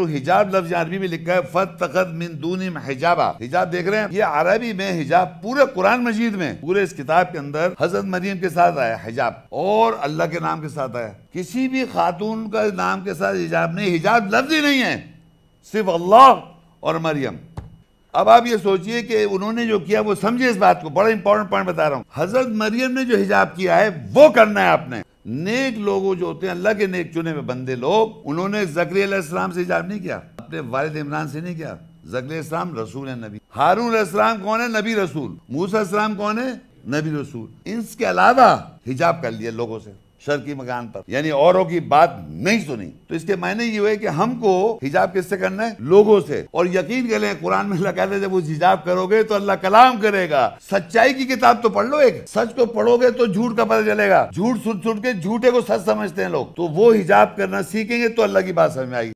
तो हिजाब लफ्ज अरबी में लिखा है फत तखत मिन दून हिजाबा हिजाब देख रहे हैं ये अरबी में हिजाब पूरे कुरान मजीद में पूरे इस किताब के अंदर हजरत मरियम के साथ आया हिजाब और अल्लाह के नाम के साथ आया किसी भी खातून का नाम के साथ हिजाब नहीं हिजाब लफ्ज ही नहीं है सिर्फ अल्लाह और मरियम अब आप ये सोचिए कि उन्होंने जो किया वो समझे इस बात को बड़ा इंपॉर्टेंट पॉइंट बता रहा हूँ हजरत मरियम ने जो हिजाब किया है वो करना है आपने नेक लोग जो होते हैं अल्लाह के नेक चुने हुए बंदे लोग उन्होंने जक्रीम से हिजाब नहीं किया अपने वालद इमरान से नहीं किया जक्रीम रसूल है नबी हारून इस्लाम कौन है नबी रसूल मूसा इस्लाम कौन है नबी रसूल इसके अलावा हिजाब कर लिया लोगों से सर की मकान पर यानी औरों की बात नहीं सुनी तो इसके मायने ये हुए कि हमको हिजाब किससे करना है लोगों से और यकीन करें कुरान में लगा दे जब उस हिजाब करोगे तो अल्लाह कलाम करेगा सच्चाई की किताब तो पढ़ लो एक सच को पढ़ोगे तो झूठ का पता चलेगा झूठ सुन सुन के झूठे को सच समझते हैं लोग तो वो हिजाब करना सीखेंगे तो अल्लाह की बात समझ में आएगी